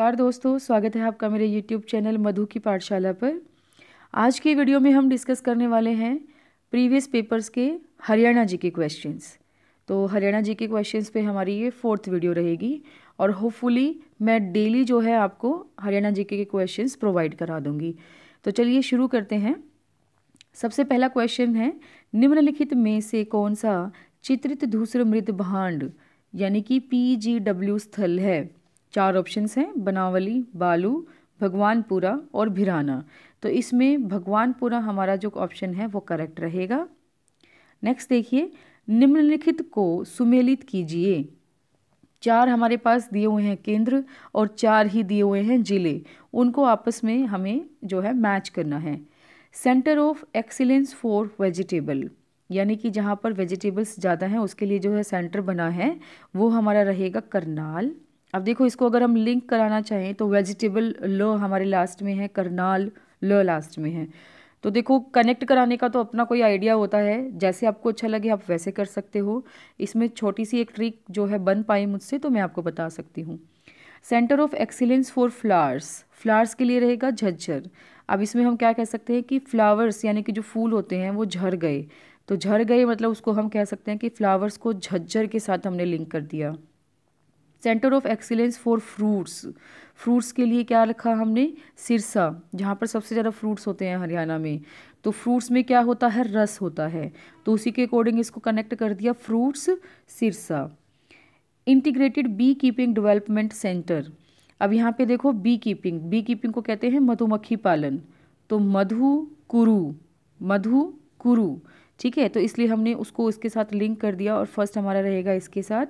नमस्कार दोस्तों स्वागत है आपका मेरे यूट्यूब चैनल मधु की पाठशाला पर आज की वीडियो में हम डिस्कस करने वाले हैं प्रीवियस पेपर्स के हरियाणा जी के क्वेश्चंस तो हरियाणा जी के क्वेश्चंस पे हमारी ये फोर्थ वीडियो रहेगी और होपफुली मैं डेली जो है आपको हरियाणा जी के क्वेश्चन प्रोवाइड करा दूँगी तो चलिए शुरू करते हैं सबसे पहला क्वेश्चन है निम्नलिखित में से कौन सा चित्रित धूसर मृत भांड यानी कि पी जी डब्ल्यू स्थल है चार ऑप्शंस हैं बनावली बालू भगवानपुरा और भिराना तो इसमें भगवानपुरा हमारा जो ऑप्शन है वो करेक्ट रहेगा नेक्स्ट देखिए निम्नलिखित को सुमेलित कीजिए चार हमारे पास दिए हुए हैं केंद्र और चार ही दिए हुए हैं जिले उनको आपस में हमें जो है मैच करना है centre of excellence for vegetable यानी कि जहाँ पर वेजिटेबल्स ज़्यादा हैं उसके लिए जो है सेंटर बना है वो हमारा रहेगा करनाल अब देखो इसको अगर हम लिंक कराना चाहें तो वेजिटेबल ल हमारे लास्ट में है करनाल ल लास्ट में है तो देखो कनेक्ट कराने का तो अपना कोई आइडिया होता है जैसे आपको अच्छा लगे आप वैसे कर सकते हो इसमें छोटी सी एक ट्रिक जो है बन पाई मुझसे तो मैं आपको बता सकती हूँ centre of excellence for flowers flowers के लिए रहेगा झज्जर अब इसमें हम क्या कह सकते हैं कि फ्लावर्स यानी कि जो फूल होते हैं वो झर गए तो झर गए मतलब उसको हम कह सकते हैं कि फ्लावर्स को झज्जर के साथ हमने लिंक कर दिया centre of excellence for fruits fruits के लिए क्या रखा हमने सिरसा जहाँ पर सबसे ज़्यादा फ्रूट्स होते हैं हरियाणा में तो फ्रूट्स में क्या होता है रस होता है तो उसी के अकॉर्डिंग इसको कनेक्ट कर दिया fruits Sirsa integrated bee keeping development centre अब यहाँ पे देखो बी कीपिंग बी कीपिंग को कहते हैं मधुमक्खी पालन तो मधु कुरु मधु कुरु ठीक है तो इसलिए हमने उसको इसके साथ लिंक कर दिया और फर्स्ट हमारा रहेगा इसके साथ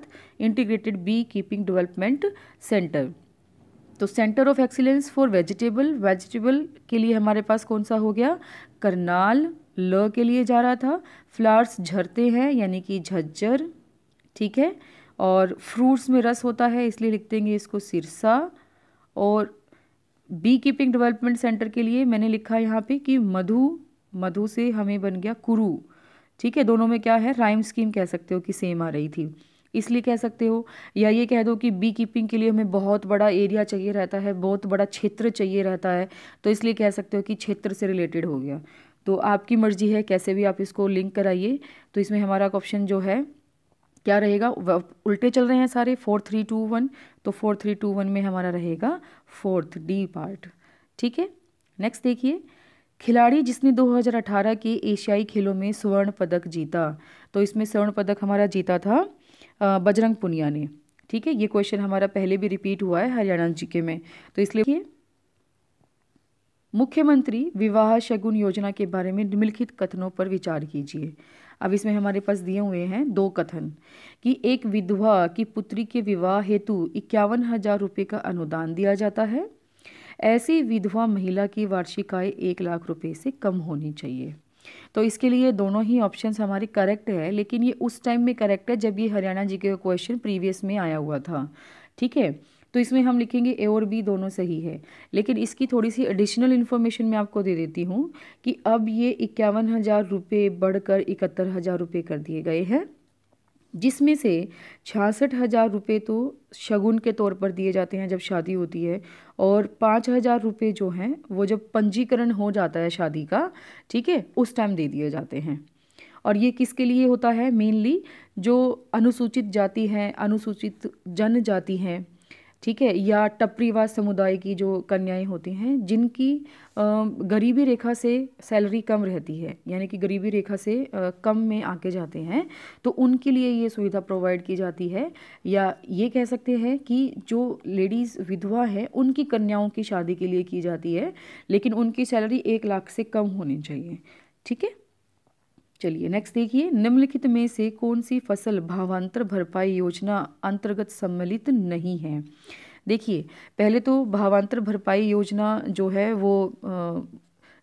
integrated bee keeping development centre तो centre of excellence for vegetable vegetable के लिए हमारे पास कौन सा हो गया करनाल ल के लिए जा रहा था फ्लावर्स झरते हैं यानी कि झज्जर ठीक है और फ्रूट्स में रस होता है इसलिए लिख देंगे इसको सिरसा और बी कीपिंग डेवलपमेंट सेंटर के लिए मैंने लिखा यहाँ पे कि मधु मधु से हमें बन गया कुरु ठीक है दोनों में क्या है राइम स्कीम कह सकते हो कि सेम आ रही थी इसलिए कह सकते हो या ये कह दो कि बी कीपिंग के लिए हमें बहुत बड़ा एरिया चाहिए रहता है बहुत बड़ा क्षेत्र चाहिए रहता है तो इसलिए कह सकते हो कि क्षेत्र से रिलेटेड हो गया तो आपकी मर्जी है कैसे भी आप इसको लिंक कराइए तो इसमें हमारा ऑप्शन जो है क्या रहेगा उल्टे चल रहे हैं सारे फोर थ्री टू वन तो फोर थ्री टू वन में हमारा रहेगा फोर्थ डी पार्ट ठीक है नेक्स्ट देखिए खिलाड़ी जिसने 2018 के एशियाई खेलों में स्वर्ण पदक जीता तो इसमें स्वर्ण पदक हमारा जीता था बजरंग पुनिया ने ठीक है ये क्वेश्चन हमारा पहले भी रिपीट हुआ है हरियाणा जी के में तो इसलिए मुख्यमंत्री विवाह शगुन योजना के बारे में निम्नलिखित कथनों पर विचार कीजिए अब इसमें हमारे पास दिए हुए हैं दो कथन कि एक विधवा की पुत्री के विवाह हेतु इक्यावन हजार रुपये का अनुदान दिया जाता है ऐसी विधवा महिला की वार्षिक आय एक लाख रुपए से कम होनी चाहिए तो इसके लिए दोनों ही ऑप्शंस हमारे करेक्ट है लेकिन ये उस टाइम में करेक्ट है जब ये हरियाणा जी के क्वेश्चन प्रीवियस में आया हुआ था ठीक है तो इसमें हम लिखेंगे ए और बी दोनों सही है लेकिन इसकी थोड़ी सी एडिशनल इन्फॉर्मेशन मैं आपको दे देती हूँ कि अब ये इक्यावन हज़ार रुपये बढ़कर इकहत्तर हज़ार रुपये कर दिए गए हैं जिसमें से छियासठ हज़ार रुपये तो शगुन के तौर पर दिए जाते हैं जब शादी होती है और पाँच हज़ार रुपये जो हैं वो जब पंजीकरण हो जाता है शादी का ठीक है उस टाइम दे दिए जाते हैं और ये किसके लिए होता है मेनली जो अनुसूचित जाति हैं अनुसूचित जनजाति हैं ठीक है या टपरीवास समुदाय की जो कन्याएं होती हैं जिनकी गरीबी रेखा से सैलरी कम रहती है यानी कि गरीबी रेखा से कम में आके जाते हैं तो उनके लिए ये सुविधा प्रोवाइड की जाती है या ये कह सकते हैं कि जो लेडीज़ विधवा है उनकी कन्याओं की शादी के लिए की जाती है लेकिन उनकी सैलरी एक लाख से कम होनी चाहिए ठीक है चलिए नेक्स्ट देखिए निम्नलिखित में से कौन सी फसल भावांतर भरपाई योजना अंतर्गत सम्मिलित नहीं है देखिए पहले तो भावांतर भरपाई योजना जो है वो आ,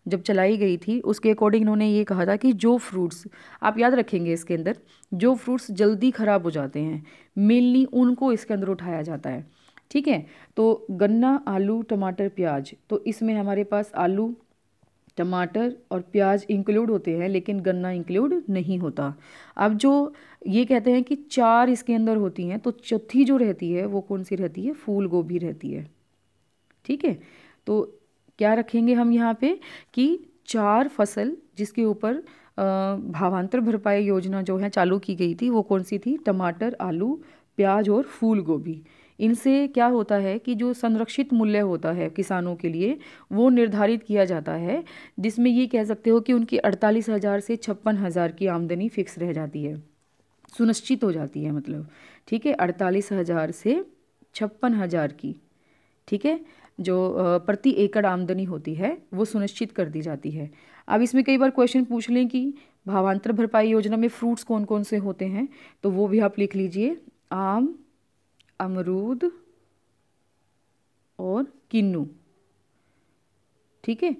जब चलाई गई थी उसके अकॉर्डिंग इन्होंने ये कहा था कि जो फ्रूट्स आप याद रखेंगे इसके अंदर जो फ्रूट्स जल्दी ख़राब हो जाते हैं मेनली उनको इसके अंदर उठाया जाता है ठीक है तो गन्ना आलू टमाटर प्याज तो इसमें हमारे पास आलू टमाटर और प्याज इंक्लूड होते हैं लेकिन गन्ना इंक्लूड नहीं होता अब जो ये कहते हैं कि चार इसके अंदर होती हैं तो चौथी जो रहती है वो कौन सी रहती है फूल गोभी रहती है ठीक है तो क्या रखेंगे हम यहाँ पे कि चार फसल जिसके ऊपर भावांतर भरपाई योजना जो है चालू की गई थी वो कौन सी थी टमाटर आलू प्याज और फूल गोभी इनसे क्या होता है कि जो संरक्षित मूल्य होता है किसानों के लिए वो निर्धारित किया जाता है जिसमें ये कह सकते हो कि उनकी अड़तालीस हज़ार से छप्पन हज़ार की आमदनी फिक्स रह जाती है सुनिश्चित हो जाती है मतलब ठीक है अड़तालीस हज़ार से छप्पन हज़ार की ठीक है जो प्रति एकड़ आमदनी होती है वो सुनिश्चित कर दी जाती है अब इसमें कई बार क्वेश्चन पूछ लें कि भावांतर भरपाई योजना में फ्रूट्स कौन कौन से होते हैं तो वो भी आप लिख लीजिए आम अमरूद और किन्नू ठीक है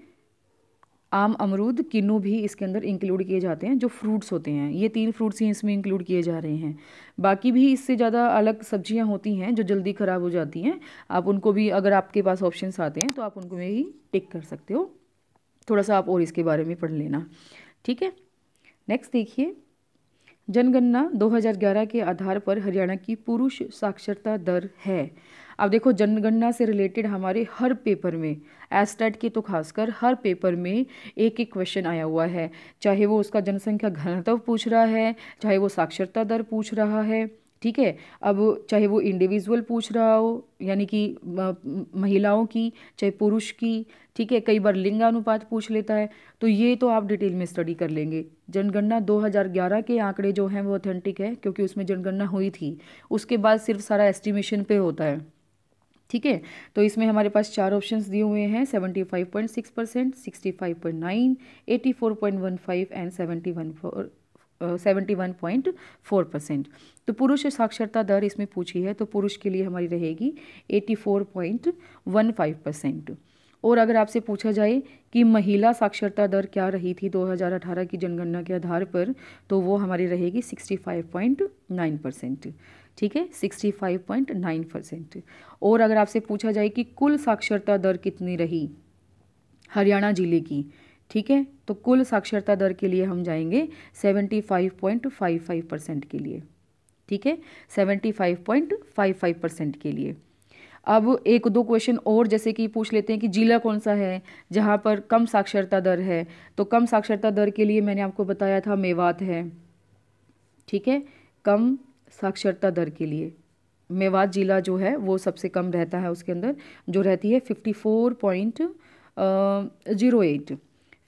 आम अमरूद किन्नू भी इसके अंदर इंक्लूड किए जाते हैं जो फ्रूट्स होते हैं ये तीन फ्रूट्स ही इसमें इंक्लूड किए जा रहे हैं बाकी भी इससे ज़्यादा अलग सब्जियां होती हैं जो जल्दी ख़राब हो जाती हैं आप उनको भी अगर आपके पास ऑप्शंस आते हैं तो आप उनको भी टिक कर सकते हो थोड़ा सा आप और इसके बारे में पढ़ लेना ठीक है नेक्स्ट देखिए जनगणना 2011 के आधार पर हरियाणा की पुरुष साक्षरता दर है अब देखो जनगणना से रिलेटेड हमारे हर पेपर में एस्टेट के तो खासकर हर पेपर में एक एक क्वेश्चन आया हुआ है चाहे वो उसका जनसंख्या घनत्व पूछ रहा है चाहे वो साक्षरता दर पूछ रहा है ठीक है अब चाहे वो इंडिविजुअल पूछ रहा हो यानी कि महिलाओं की चाहे पुरुष की ठीक है कई बार लिंगानुपात पूछ लेता है तो ये तो आप डिटेल में स्टडी कर लेंगे जनगणना 2011 के आंकड़े जो हैं वो ऑथेंटिक है क्योंकि उसमें जनगणना हुई थी उसके बाद सिर्फ सारा एस्टिमेशन पे होता है ठीक है तो इसमें हमारे पास चार ऑप्शंस दिए हुए हैं 75.6 percent sixty five point nine eighty four point one five and seventy one four seventy one point four percent तो पुरुष साक्षरता दर इसमें पूछी है तो पुरुष के लिए हमारी रहेगी 84.15 four point one five percent और अगर आपसे पूछा जाए कि महिला साक्षरता दर क्या रही थी 2018 की जनगणना के आधार पर तो वो हमारी रहेगी 65.9 परसेंट ठीक है 65.9 परसेंट और अगर आपसे पूछा जाए कि कुल साक्षरता दर कितनी रही हरियाणा जिले की ठीक है तो कुल साक्षरता दर के लिए हम जाएंगे seventy five point five five percent के लिए ठीक है seventy five point five five percent के लिए अब एक दो क्वेश्चन और जैसे कि पूछ लेते हैं कि जिला कौन सा है जहाँ पर कम साक्षरता दर है तो कम साक्षरता दर के लिए मैंने आपको बताया था मेवात है ठीक है कम साक्षरता दर के लिए मेवात ज़िला जो है वो सबसे कम रहता है उसके अंदर जो रहती है fifty four point zero eight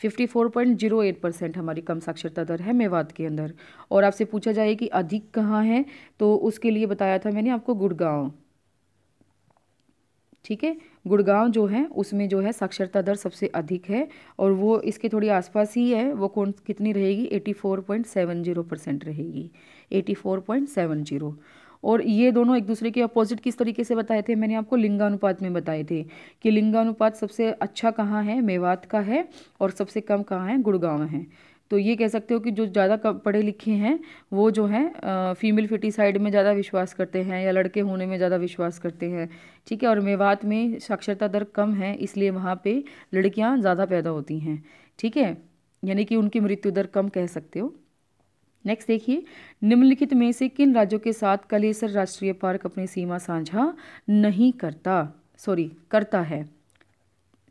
54.08 percent हमारी कम साक्षरता दर है मेवात के अंदर और आपसे पूछा जाए कि अधिक कहाँ है तो उसके लिए बताया था मैंने आपको गुड़गांव ठीक है गुड़गांव जो है उसमें जो है साक्षरता दर सबसे अधिक है और वो इसके थोड़ी आसपास ही है वो कौन कितनी रहेगी 84.70 परसेंट रहेगी 84.70 और ये दोनों एक दूसरे के अपोजिट किस तरीके से बताए थे मैंने आपको लिंगानुपात में बताए थे कि लिंगानुपात सबसे अच्छा कहाँ है मेवात का है और सबसे कम कहाँ है गुड़गांव है तो ये कह सकते हो कि जो ज़्यादा पढ़े लिखे हैं वो जो हैं फीमेल फेटिसाइड में ज़्यादा विश्वास करते हैं या लड़के होने में ज़्यादा विश्वास करते हैं ठीक है और मेवात में साक्षरता दर कम है इसलिए वहाँ पे लड़कियाँ ज़्यादा पैदा होती हैं ठीक है यानी कि उनकी मृत्यु दर कम कह सकते हो नेक्स्ट देखिए निम्नलिखित में से किन राज्यों के साथ कलेसर राष्ट्रीय पार्क अपनी सीमा साझा नहीं करता सॉरी करता है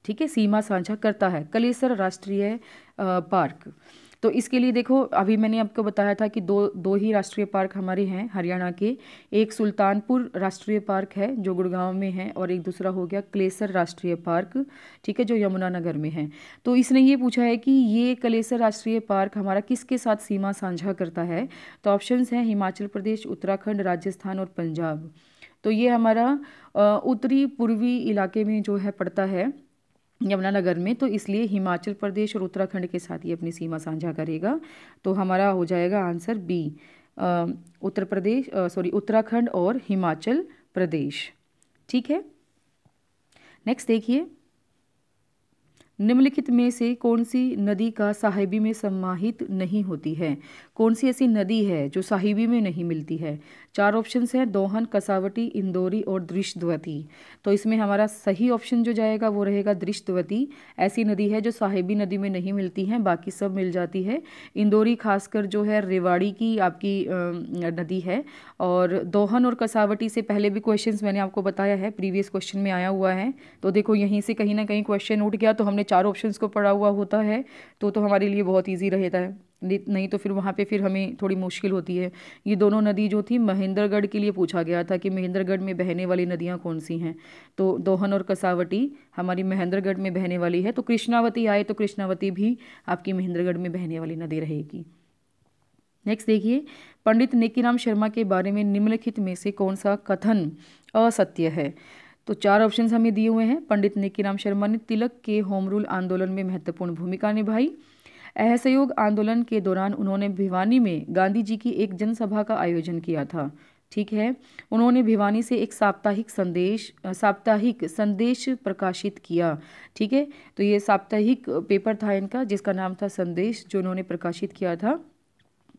ठीक है सीमा साझा करता है कलेसर राष्ट्रीय पार्क तो इसके लिए देखो अभी मैंने आपको बताया था कि दो दो ही राष्ट्रीय पार्क हमारे हैं हरियाणा के एक सुल्तानपुर राष्ट्रीय पार्क है जो गुड़गांव में है और एक दूसरा हो गया क्लेसर राष्ट्रीय पार्क ठीक है जो यमुनानगर में है तो इसने ये पूछा है कि ये कलेसर राष्ट्रीय पार्क हमारा किसके साथ सीमा साझा करता है तो ऑप्शन हैं हिमाचल प्रदेश उत्तराखंड राजस्थान और पंजाब तो ये हमारा उत्तरी पूर्वी इलाके में जो है पड़ता है यमुनानगर में तो इसलिए हिमाचल प्रदेश और उत्तराखंड के साथ ही अपनी सीमा साझा करेगा तो हमारा हो जाएगा answer B Uttar Pradesh sorry Uttarakhand और हिमाचल प्रदेश ठीक है नेक्स्ट देखिए निम्नलिखित में से कौन सी नदी का साहिबी में समाहित नहीं होती है कौन सी ऐसी नदी है जो साहिबी में नहीं मिलती है चार ऑप्शन हैं दोहन कसावटी इंदौरी और दृश्यवती तो इसमें हमारा सही ऑप्शन जो जाएगा वो रहेगा दृश्यवती ऐसी नदी है जो साहिबी नदी में नहीं मिलती है बाकी सब मिल जाती है इंदौरी खासकर जो है रेवाड़ी की आपकी नदी है और दोहन और कसावटी से पहले भी क्वेश्चन मैंने आपको बताया है प्रीवियस क्वेश्चन में आया हुआ है तो देखो यहीं से कहीं ना कहीं क्वेश्चन उठ गया तो हमने चार ऑप्शन को पढ़ा हुआ होता है तो तो हमारे लिए बहुत ईजी रहता है नहीं तो फिर वहाँ पे फिर हमें थोड़ी मुश्किल होती है ये दोनों नदी जो थी महेंद्रगढ़ के लिए पूछा गया था कि महेंद्रगढ़ में बहने वाली नदियाँ कौन सी हैं तो दोहन और कसावटी हमारी महेंद्रगढ़ में बहने वाली है तो कृष्णावती आए तो कृष्णावती भी आपकी महेंद्रगढ़ में बहने वाली नदी रहेगी नेक्स्ट देखिए पंडित नेकीराम शर्मा के बारे में निम्नलिखित में से कौन सा कथन असत्य है तो चार ऑप्शन हमें दिए हुए हैं पंडित नेकीराम शर्मा ने तिलक के होम रूल आंदोलन में महत्वपूर्ण भूमिका निभाई असहयोग आंदोलन के दौरान उन्होंने भिवानी में गांधी जी की एक जनसभा का आयोजन किया था ठीक है उन्होंने भिवानी से एक साप्ताहिक संदेश साप्ताहिक संदेश प्रकाशित किया ठीक है तो ये साप्ताहिक पेपर था इनका जिसका नाम था संदेश जो उन्होंने प्रकाशित किया था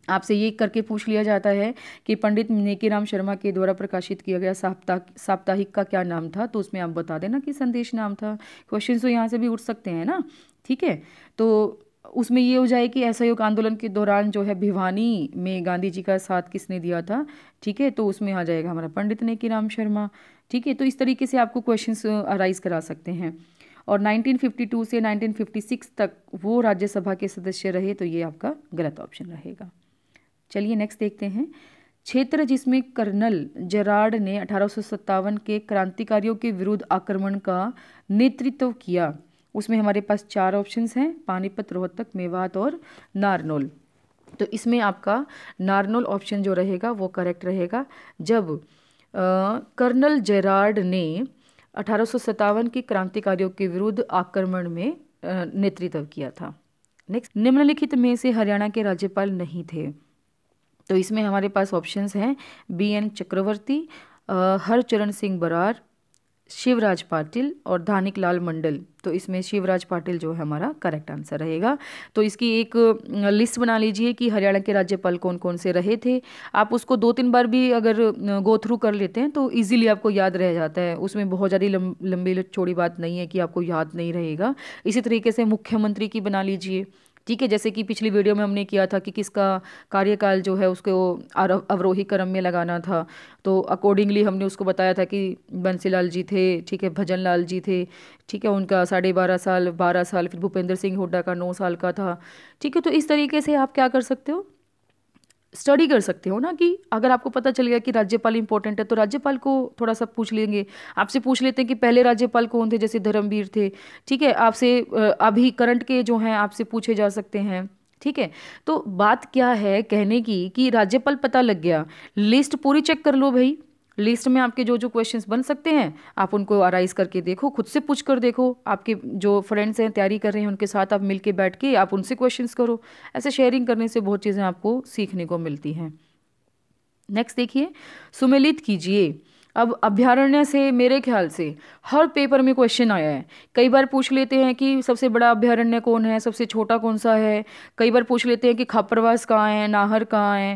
आपसे ये करके पूछ लिया जाता है कि पंडित नेकीराम शर्मा के द्वारा प्रकाशित किया गया साप्ताहिक साप्ताहिक का क्या नाम था तो उसमें आप बता देना कि संदेश नाम था क्वेश्चन तो यहाँ से भी उठ सकते हैं ना ठीक है तो उसमें ये हो जाए कि असहयोग आंदोलन के दौरान जो है भिवानी में गांधी जी का साथ किसने दिया था ठीक है तो उसमें आ जाएगा हमारा पंडित ने राम शर्मा ठीक है तो इस तरीके से आपको क्वेश्चंस अराइज करा सकते हैं और 1952 से 1956 तक वो राज्यसभा के सदस्य रहे तो ये आपका गलत ऑप्शन रहेगा चलिए नेक्स्ट देखते हैं क्षेत्र जिसमें कर्नल जराड ने अठारह के क्रांतिकारियों के विरुद्ध आक्रमण का नेतृत्व किया उसमें हमारे पास चार ऑप्शंस हैं पानीपत रोहतक मेवात और नारनोल तो इसमें आपका नारनोल ऑप्शन जो रहेगा वो करेक्ट रहेगा जब कर्नल जेरार्ड ने अठारह की क्रांतिकारियों के विरुद्ध आक्रमण में नेतृत्व किया था नेक्स्ट निम्नलिखित में से हरियाणा के राज्यपाल नहीं थे तो इसमें हमारे पास ऑप्शंस हैं बी एन चक्रवर्ती हरचरण सिंह बरार शिवराज पाटिल और धानिक लाल मंडल तो इसमें शिवराज पाटिल जो है हमारा करेक्ट आंसर रहेगा तो इसकी एक लिस्ट बना लीजिए कि हरियाणा के राज्यपाल कौन कौन से रहे थे आप उसको दो तीन बार भी अगर गो थ्रू कर लेते हैं तो इजीली आपको याद रह जाता है उसमें बहुत ज़्यादा लं, लंबी चौड़ी बात नहीं है कि आपको याद नहीं रहेगा इसी तरीके से मुख्यमंत्री की बना लीजिए ठीक है जैसे कि पिछली वीडियो में हमने किया था कि किसका कार्यकाल जो है उसको अवरोही क्रम में लगाना था तो अकॉर्डिंगली हमने उसको बताया था कि बंसी लाल जी थे ठीक है भजन लाल जी थे ठीक है उनका साढ़े बारह साल बारह साल फिर भूपेंद्र सिंह हुड्डा का नौ साल का था ठीक है तो इस तरीके से आप क्या कर सकते हो स्टडी कर सकते हो ना कि अगर आपको पता चल गया कि राज्यपाल इंपॉर्टेंट है तो राज्यपाल को थोड़ा सा पूछ लेंगे आपसे पूछ लेते हैं कि पहले राज्यपाल कौन थे जैसे धर्मवीर थे ठीक है आपसे अभी करंट के जो हैं आपसे पूछे जा सकते हैं ठीक है तो बात क्या है कहने की कि राज्यपाल पता लग गया लिस्ट पूरी चेक कर लो भाई लिस्ट में आपके जो जो क्वेश्चंस बन सकते हैं आप उनको अराइज करके देखो खुद से पूछ कर देखो आपके जो फ्रेंड्स हैं तैयारी कर रहे हैं उनके साथ आप मिलके बैठ के आप उनसे क्वेश्चंस करो ऐसे शेयरिंग करने से बहुत चीज़ें आपको सीखने को मिलती हैं नेक्स्ट देखिए सुमेलित कीजिए अब अभ्यारण्य से मेरे ख्याल से हर पेपर में क्वेश्चन आया है कई बार पूछ लेते हैं कि सबसे बड़ा अभ्यारण्य कौन है सबसे छोटा कौन सा है कई बार पूछ लेते हैं कि खापरवास कहाँ है नाहर कहाँ है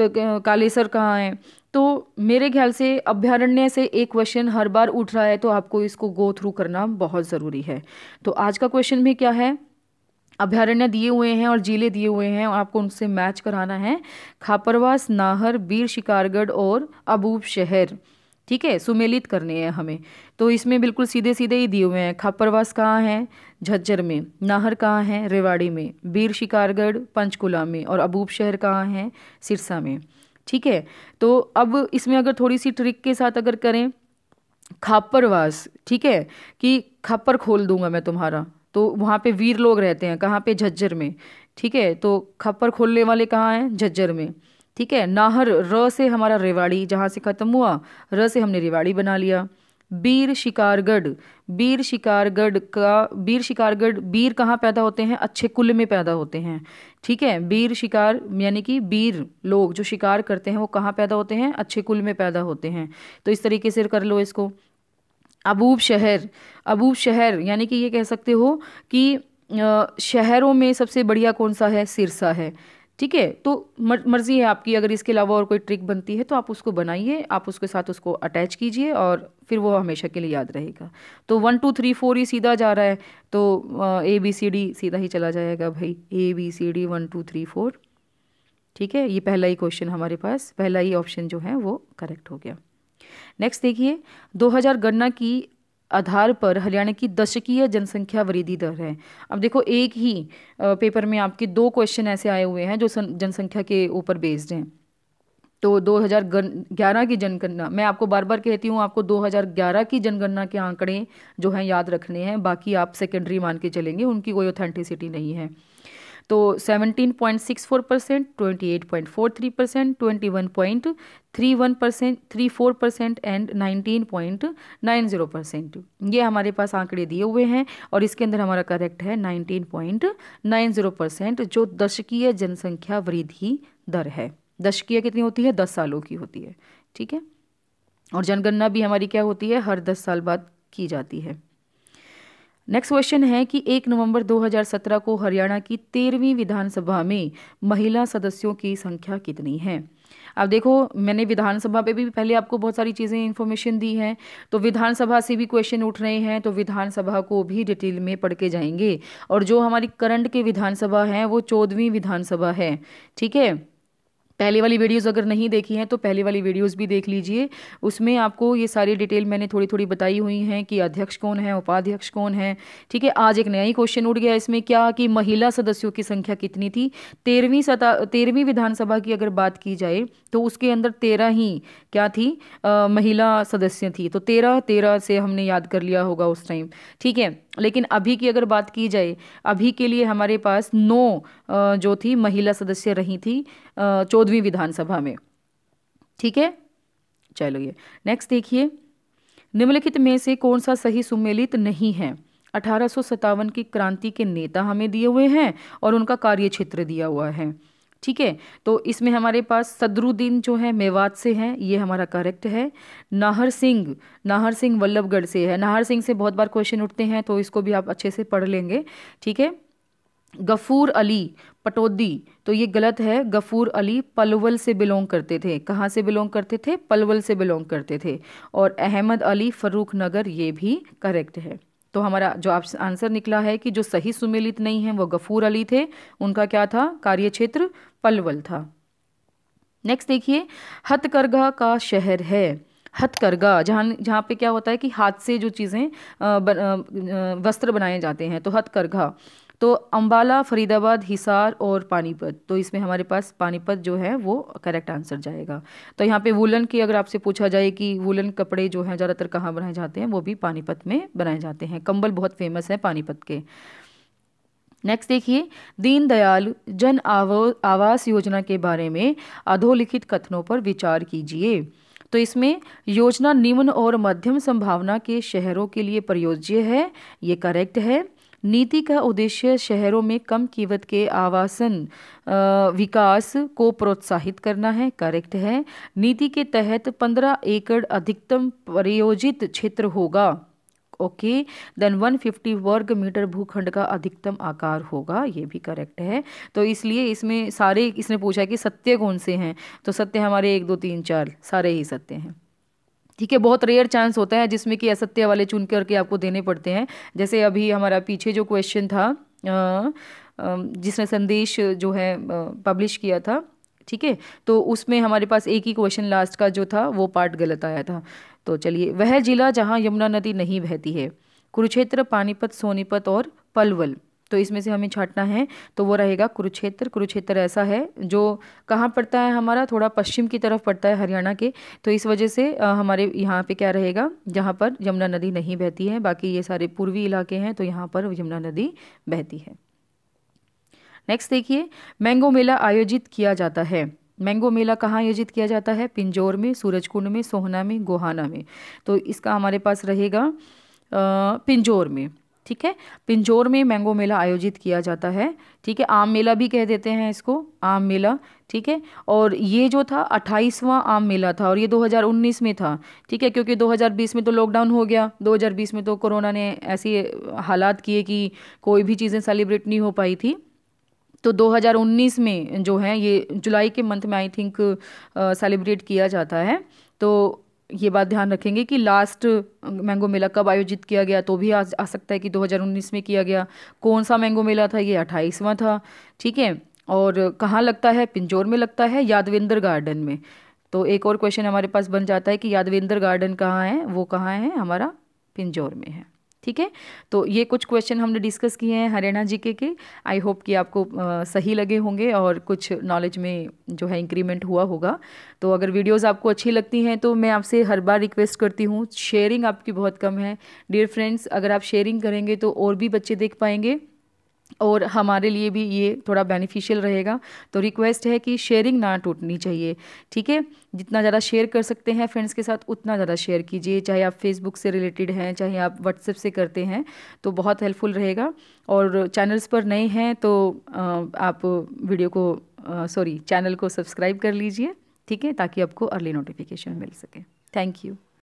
तो कालेसर कहाँ है तो मेरे ख्याल से अभ्यारण्य से एक क्वेश्चन हर बार उठ रहा है तो आपको इसको गो थ्रू करना बहुत ज़रूरी है तो आज का क्वेश्चन भी क्या है अभ्यारण्य दिए हुए हैं और जिले दिए हुए हैं आपको उनसे मैच कराना है खापरवास नाहर बीर शिकारगढ़ और अबूब शहर ठीक है सुमेलित करने हैं हमें तो इसमें बिल्कुल सीधे सीधे ही दिए हुए हैं खापरवास कहाँ है झज्जर में नाहर कहाँ है रेवाड़ी में बीर शिकारगढ़ पंचकुला में और अबूब शहर कहाँ है सिरसा में ठीक है तो अब इसमें अगर थोड़ी सी ट्रिक के साथ अगर करें खापरवास ठीक है कि खापर खोल दूंगा मैं तुम्हारा तो वहाँ पे वीर लोग रहते हैं कहाँ पे झज्जर में ठीक है तो खप्पर खोलने वाले कहाँ हैं झज्जर में ठीक है नाहर र से हमारा रेवाड़ी जहाँ से ख़त्म हुआ र से हमने रेवाड़ी बना लिया बीर शिकारगढ़ बीर शिकारगढ़ का बीर शिकारगढ़ बीर कहाँ पैदा होते हैं अच्छे कुल में पैदा होते हैं ठीक है बीर शिकार यानी कि बीर लोग जो शिकार करते हैं वो कहाँ पैदा होते हैं अच्छे कुल में पैदा होते हैं तो इस तरीके से कर लो इसको अबूब शहर अबूब शहर यानी कि ये कह सकते हो कि शहरों में सबसे बढ़िया कौन सा है सिरसा है ठीक है तो मर्ज़ी है आपकी अगर इसके अलावा और कोई ट्रिक बनती है तो आप उसको बनाइए आप उसके साथ उसको अटैच कीजिए और फिर वो हमेशा के लिए याद रहेगा तो वन टू थ्री फोर ही सीधा जा रहा है तो ए बी सी डी सीधा ही चला जाएगा भाई A B C D one two three four ठीक है ये पहला ही क्वेश्चन हमारे पास पहला ही ऑप्शन जो है वो करेक्ट हो गया नेक्स्ट देखिए 2000 गणना की आधार पर हरियाणा की दशकीय जनसंख्या वृद्धि दर है अब देखो एक ही पेपर में आपके दो क्वेश्चन ऐसे आए हुए हैं जो जनसंख्या के ऊपर बेस्ड हैं तो 2011 की जनगणना मैं आपको बार बार कहती हूँ आपको 2011 की जनगणना के आंकड़े जो हैं याद रखने हैं बाकी आप सेकेंडरी मान के चलेंगे उनकी कोई ऑथेंटिसिटी नहीं है तो 17.64 percent twenty percent twenty one point three one percent three four percent and nineteen point nine zero percent ये हमारे पास आंकड़े दिए हुए हैं और इसके अंदर हमारा करेक्ट है nineteen point nine zero percent जो दशकीय जनसंख्या वृद्धि दर है दशकीय कितनी होती है दस सालों की होती है ठीक है और जनगणना भी हमारी क्या होती है हर दस साल बाद की जाती है नेक्स्ट क्वेश्चन है कि एक नवंबर 2017 को हरियाणा की तेरहवीं विधानसभा में महिला सदस्यों की संख्या कितनी है अब देखो मैंने विधानसभा पे भी पहले आपको बहुत सारी चीज़ें इन्फॉर्मेशन दी हैं तो विधानसभा से भी क्वेश्चन उठ रहे हैं तो विधानसभा को भी डिटेल में पढ़ के जाएंगे और जो हमारी करंट के विधानसभा हैं वो चौदहवीं विधानसभा है ठीक है पहले वाली वीडियोस अगर नहीं देखी हैं तो पहले वाली वीडियोस भी देख लीजिए उसमें आपको ये सारी डिटेल मैंने थोड़ी थोड़ी बताई हुई हैं कि अध्यक्ष कौन है उपाध्यक्ष कौन है ठीक है आज एक नया ही क्वेश्चन उठ गया इसमें क्या कि महिला सदस्यों की संख्या कितनी थी तेरहवीं सता तेरहवीं विधानसभा की अगर बात की जाए तो उसके अंदर तेरह ही क्या थी आ, महिला सदस्य थी तो तेरह तेरह से हमने याद कर लिया होगा उस टाइम ठीक है लेकिन अभी की अगर बात की जाए अभी के लिए हमारे पास नौ जो थी महिला सदस्य रही थी चौदह चौदहवीं विधानसभा में ठीक है चलो ये नेक्स्ट देखिए निम्नलिखित में से कौन सा सही सुमेलित नहीं है अठारह की क्रांति के नेता हमें दिए हुए हैं और उनका कार्य क्षेत्र दिया हुआ है ठीक है तो इसमें हमारे पास सदरुद्दीन जो है मेवात से हैं ये हमारा करेक्ट है नाहर सिंह नाहर सिंह वल्लभगढ़ से है नाहर सिंह से बहुत बार क्वेश्चन उठते हैं तो इसको भी आप अच्छे से पढ़ लेंगे ठीक है गफूर अली पटोदी तो ये गलत है गफूर अली पलवल से बिलोंग करते थे कहाँ से बिलोंग करते थे पलवल से बिलोंग करते थे और अहमद अली फ़रूख नगर ये भी करेक्ट है तो हमारा जो आप आंसर निकला है कि जो सही सुमेलित नहीं है वो गफूर अली थे उनका क्या था कार्य क्षेत्र पलवल था नेक्स्ट देखिए हथकरघा का शहर है हथकरघा जहाँ जहाँ पे क्या होता है कि हाथ से जो चीज़ें वस्त्र बनाए जाते हैं तो हथकरघा तो अम्बाला फरीदाबाद हिसार और पानीपत तो इसमें हमारे पास पानीपत जो है वो करेक्ट आंसर जाएगा तो यहाँ पे वुलन की अगर आपसे पूछा जाए कि वुलन कपड़े जो हैं ज़्यादातर कहाँ बनाए जाते हैं वो भी पानीपत में बनाए जाते हैं कंबल बहुत फेमस है पानीपत के नेक्स्ट देखिए दीनदयाल जन आवास योजना के बारे में अधोलिखित कथनों पर विचार कीजिए तो इसमें योजना निम्न और मध्यम संभावना के शहरों के लिए प्रयोज्य है ये करेक्ट है नीति का उद्देश्य शहरों में कम कीमत के आवासन विकास को प्रोत्साहित करना है करेक्ट है नीति के तहत पंद्रह एकड़ अधिकतम परियोजित क्षेत्र होगा ओके देन 150 वर्ग मीटर भूखंड का अधिकतम आकार होगा ये भी करेक्ट है तो इसलिए इसमें सारे इसने पूछा कि सत्य कौन से हैं तो सत्य हमारे एक दो तीन चार सारे ही सत्य हैं ठीक है बहुत रेयर चांस होता है जिसमें कि असत्य वाले चुन करके आपको देने पड़ते हैं जैसे अभी हमारा पीछे जो क्वेश्चन था जिसने संदेश जो है पब्लिश किया था ठीक है तो उसमें हमारे पास एक ही क्वेश्चन लास्ट का जो था वो पार्ट गलत आया था तो चलिए वह जिला जहाँ यमुना नदी नहीं बहती है कुरुक्षेत्र पानीपत सोनीपत और पलवल तो इसमें से हमें छाटना है तो वो रहेगा कुरुक्षेत्र कुरुक्षेत्र ऐसा है जो कहाँ पड़ता है हमारा थोड़ा पश्चिम की तरफ पड़ता है हरियाणा के तो इस वजह से हमारे यहाँ पे क्या रहेगा जहाँ पर यमुना नदी नहीं बहती है बाकी ये सारे पूर्वी इलाके हैं तो यहाँ पर यमुना नदी बहती है नेक्स्ट देखिए मैंगो मेला आयोजित किया जाता है मैंगो मेला कहाँ आयोजित किया जाता है पिंजौर में सूरजकुंड में सोहना में गोहाना में तो इसका हमारे पास रहेगा पिंजौर में ठीक है पिंजौर में मैंगो मेला आयोजित किया जाता है ठीक है आम मेला भी कह देते हैं इसको आम मेला ठीक है और ये जो था अट्ठाईसवां आम मेला था और ये 2019 में था ठीक है क्योंकि 2020 में तो लॉकडाउन हो गया 2020 में तो कोरोना ने ऐसे हालात किए कि कोई भी चीज़ें सेलिब्रेट नहीं हो पाई थी तो 2019 में जो है ये जुलाई के मंथ में आई थिंक सेलिब्रेट किया जाता है तो ये बात ध्यान रखेंगे कि लास्ट मैंगो मेला कब आयोजित किया गया तो भी आ, आ सकता है कि 2019 में किया गया कौन सा मैंगो मेला था ये अट्ठाईसवां था ठीक है और कहाँ लगता है पिंजौर में लगता है यादवेंद्र गार्डन में तो एक और क्वेश्चन हमारे पास बन जाता है कि यादवेंद्र गार्डन कहाँ है वो कहाँ है हमारा पिंजौर में है ठीक है तो ये कुछ क्वेश्चन हमने डिस्कस किए हैं हरियाणा जीके के आई होप कि आपको आ, सही लगे होंगे और कुछ नॉलेज में जो है इंक्रीमेंट हुआ होगा तो अगर वीडियोस आपको अच्छी लगती हैं तो मैं आपसे हर बार रिक्वेस्ट करती हूँ शेयरिंग आपकी बहुत कम है डियर फ्रेंड्स अगर आप शेयरिंग करेंगे तो और भी बच्चे देख पाएंगे और हमारे लिए भी ये थोड़ा बेनिफिशियल रहेगा तो रिक्वेस्ट है कि शेयरिंग ना टूटनी चाहिए ठीक है जितना ज़्यादा शेयर कर सकते हैं फ्रेंड्स के साथ उतना ज़्यादा शेयर कीजिए चाहे आप फेसबुक से रिलेटेड हैं चाहे आप व्हाट्सएप से करते हैं तो बहुत हेल्पफुल रहेगा और चैनल्स पर नए हैं तो आप वीडियो को सॉरी चैनल को सब्सक्राइब कर लीजिए ठीक है ताकि आपको अर्ली नोटिफिकेशन मिल सके थैंक यू